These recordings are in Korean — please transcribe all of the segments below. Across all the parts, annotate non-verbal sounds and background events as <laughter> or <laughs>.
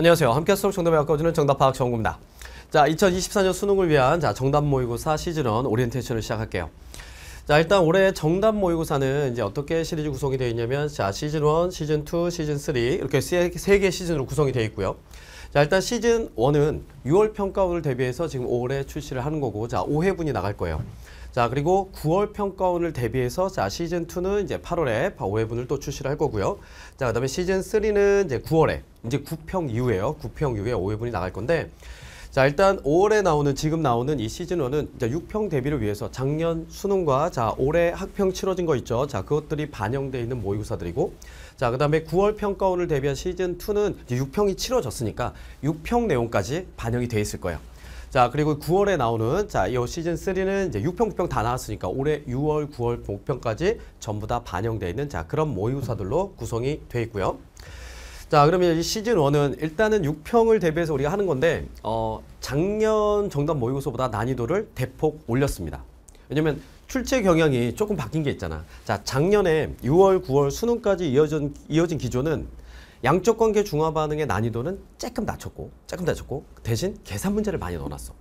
안녕하세요. 함께 수록 정답에 가까워지는 정답 파악 정구입니다. 자, 2024년 수능을 위한 자 정답 모의고사 시즌원 오리엔테이션을 시작할게요. 자, 일단 올해 정답 모의고사는 이제 어떻게 시리즈 구성이 되어 있냐면 자, 시즌 1, 시즌 2, 시즌 3 이렇게 세 개 시즌으로 구성이 되어 있고요. 자 일단 시즌 1은 6월 평가원을 대비해서 지금 올해 출시를 하는 거고 자 5회분이 나갈 거예요. 자 그리고 9월 평가원을 대비해서 자 시즌 2는 이제 8월에 5회분을 또 출시를 할 거고요. 자 그다음에 시즌 3는 이제 9월에 이제 9평 이후에요. 9평 이후에 5회분이 나갈 건데 자 일단 5월에 나오는 지금 나오는 이 시즌1은 이 6평 대비를 위해서 작년 수능과 자 올해 학평 치러진 거 있죠. 자 그것들이 반영돼 있는 모의고사들이고 자 그다음에 9월 평가원을 대비한 시즌2는 이 6평이 치러졌으니까 6평 내용까지 반영이 돼 있을 거예요. 자 그리고 9월에 나오는 자 이 시즌 3는 이제 6평 9평 다 나왔으니까 올해 6월 9월 5평까지 전부 다 반영돼 있는 자 그런 모의고사들로 구성이 돼 있고요. 자 그러면 이 시즌 1은 일단은 6평을 대비해서 우리가 하는 건데 어, 작년 정답 모의고사보다 난이도를 대폭 올렸습니다. 왜냐면 출제 경향이 조금 바뀐 게 있잖아. 자 작년에 6월, 9월 수능까지 이어진, 이어진 기조는 양적 관계 중화 반응의 난이도는 조금 낮췄고 조금 낮췄고 대신 계산 문제를 많이 넣어놨어.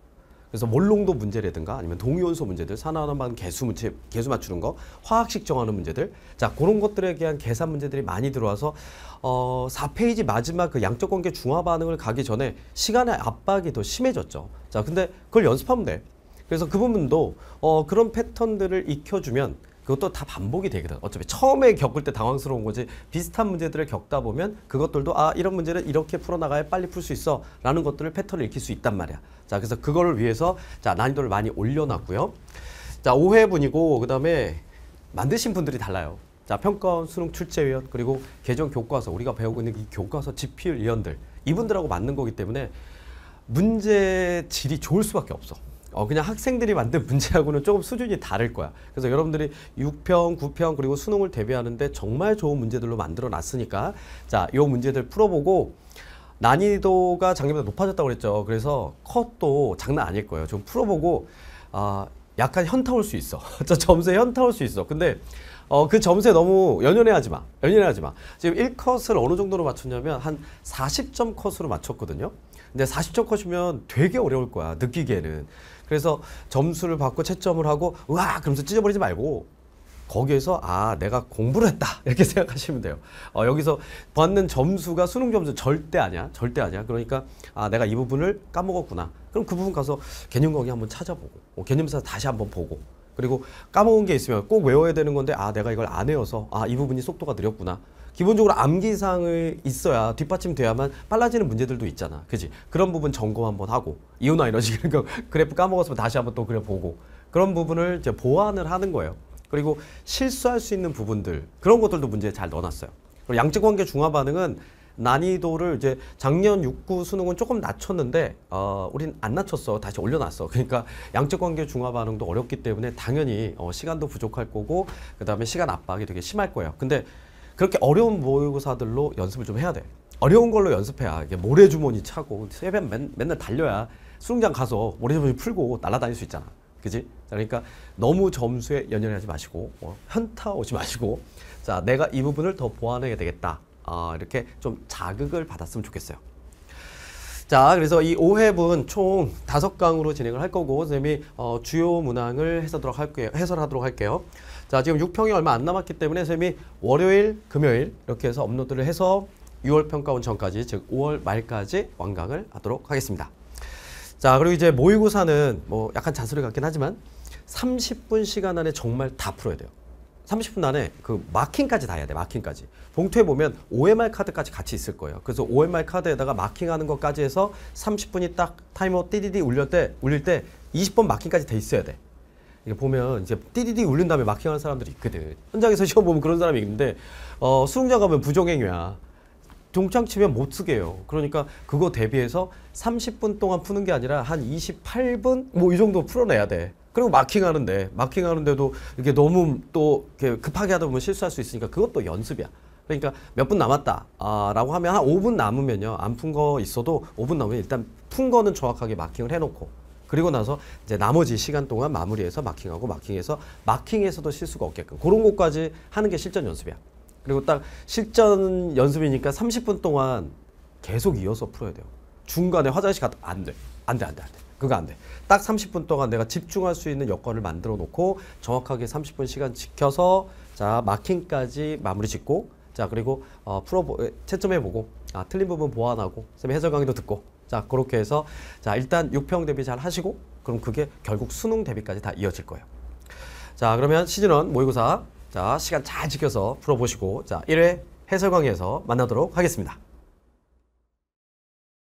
그래서 몰롱도 문제라든가 아니면 동위원소 문제들, 산화원반 개수 문제, 개수 맞추는 거, 화학식 정하는 문제들, 자 그런 것들에 대한 계산 문제들이 많이 들어와서 어 4페이지 마지막 그 양적 관계 중화 반응을 가기 전에 시간의 압박이 더 심해졌죠. 자 근데 그걸 연습하면 돼. 그래서 그 부분도 어 그런 패턴들을 익혀주면 그것도 다 반복이 되거든. 어차피 처음에 겪을 때 당황스러운 거지 비슷한 문제들을 겪다 보면 그것들도 아 이런 문제를 이렇게 풀어나가야 빨리 풀 수 있어 라는 것들을 패턴을 익힐 수 있단 말이야. 자 그래서 그거를 위해서 자 난이도를 많이 올려놨고요. 자 5회분이고 그 다음에 만드신 분들이 달라요. 자 평가원, 수능 출제위원 그리고 개정 교과서 우리가 배우고 있는 이 교과서 집필위원들 이분들하고 맞는 거기 때문에 문제 질이 좋을 수밖에 없어. 어 그냥 학생들이 만든 문제하고는 조금 수준이 다를 거야. 그래서 여러분들이 6평, 9평 그리고 수능을 대비하는데 정말 좋은 문제들로 만들어 놨으니까 자, 요 문제들 풀어보고 난이도가 작년보다 높아졌다고 그랬죠. 그래서 컷도 장난 아닐 거예요. 좀 풀어보고 아, 약간 현타 올수 있어. <laughs> 저 점수에 현타 올수 있어. 근데 어, 그 점수에 너무 연연해 하지 마. 연연해 하지 마. 지금 1컷을 어느 정도로 맞췄냐면 한 40점 컷으로 맞췄거든요. 근데 40점 컷이면 되게 어려울 거야. 느끼기에는. 그래서 점수를 받고 채점을 하고 우와 그러면서 찢어버리지 말고 거기에서 아 내가 공부를 했다 <laughs> 이렇게 생각하시면 돼요. 어, 여기서 받는 점수가 수능 점수 절대 아니야, 절대 아니야. 그러니까 아 내가 이 부분을 까먹었구나. 그럼 그 부분 가서 개념 강의 한번 찾아보고 어, 뭐 개념사 다시 한번 보고 그리고 까먹은 게 있으면 꼭 외워야 되는 건데 아 내가 이걸 안 외워서 아 이 부분이 속도가 느렸구나. 기본적으로 암기사항을 있어야 뒷받침돼야만 빨라지는 문제들도 있잖아. 그지 그런 부분 점검 한번 하고 이온화 에너지 그런 거 그래프 까먹었으면 다시 한번 또 그려보고 그런 부분을 이제 보완을 하는 거예요. 그리고 실수할 수 있는 부분들 그런 것들도 문제에 잘 넣어놨어요. 그리고 양적관계 중화 반응은 난이도를 이제 작년 6구 수능은 조금 낮췄는데 어, 우린 안 낮췄어 다시 올려놨어 그러니까 양적관계 중화 반응도 어렵기 때문에 당연히 어, 시간도 부족할 거고 그 다음에 시간 압박이 되게 심할 거예요 근데 그렇게 어려운 모의고사들로 연습을 좀 해야 돼. 어려운 걸로 연습해야 이게 모래주머니 차고 새벽 맨, 맨날 달려야 수능장 가서 모래주머니 풀고 날아다닐 수 있잖아. 그지? 그러니까 너무 점수에 연연하지 마시고 어, 현타 오지 마시고 자 내가 이 부분을 더 보완해야 되겠다. 아, 이렇게 좀 자극을 받았으면 좋겠어요. 자, 그래서 이 5회분 총 5강으로 진행을 할 거고 선생님이 어, 주요 문항을 해설하도록 할게요. 해설하도록 할게요. 자, 지금 6평이 얼마 안 남았기 때문에 선생님이 월요일, 금요일 이렇게 해서 업로드를 해서 6월 평가원 전까지 즉 5월 말까지 완강을 하도록 하겠습니다. 자, 그리고 이제 모의고사는 뭐 약간 잔소리 같긴 하지만 30분 시간 안에 정말 다 풀어야 돼요. 30분 안에 그 마킹까지 다 해야 돼. 마킹까지. 봉투에 보면 OMR 카드까지 같이 있을 거예요. 그래서 OMR 카드에다가 마킹하는 것까지 해서 30분이 딱 타이머 띠디디 울릴 때 울릴 때 20번 마킹까지 돼 있어야 돼. 이게 보면 이제 띠디디 울린 다음에 마킹하는 사람들이 있거든. 현장에서 <laughs> 시험 보면 그런 사람이 있는데 어, 수능장 가면 부정행위야. 동창 치면 못 쓰게요. 그러니까 그거 대비해서 30분 동안 푸는 게 아니라 한 28분 뭐 이 정도 풀어내야 돼. 그리고 마킹하는데 마킹하는데도 이렇게 너무 또 이렇게 급하게 하다 보면 실수할 수 있으니까 그것도 연습이야. 그러니까 몇 분 남았다 아, 라고 하면 한 5분 남으면요 안 푼 거 있어도 5분 남으면 일단 푼 거는 정확하게 마킹을 해놓고 그리고 나서 이제 나머지 시간 동안 마무리해서 마킹하고 마킹해서 마킹에서도 실수가 없게끔 그런 것까지 하는 게 실전 연습이야. 그리고 딱 실전 연습이니까 30분 동안 계속 이어서 풀어야 돼요. 중간에 화장실 갔다 안 돼. 안 돼, 안 돼, 안 돼. 그거 안 돼. 딱 30분 동안 내가 집중할 수 있는 여건을 만들어 놓고 정확하게 30분 시간 지켜서 자 마킹까지 마무리 짓고 자 그리고 어, 풀어 채점해 보고 아 틀린 부분 보완하고 쌤 해설 강의도 듣고 자 그렇게 해서 자 일단 6평 대비 잘 하시고 그럼 그게 결국 수능 대비까지 다 이어질 거예요. 자 그러면 시즌원 모의고사 자 시간 잘 지켜서 풀어보시고 자 1회 해설 강의에서 만나도록 하겠습니다.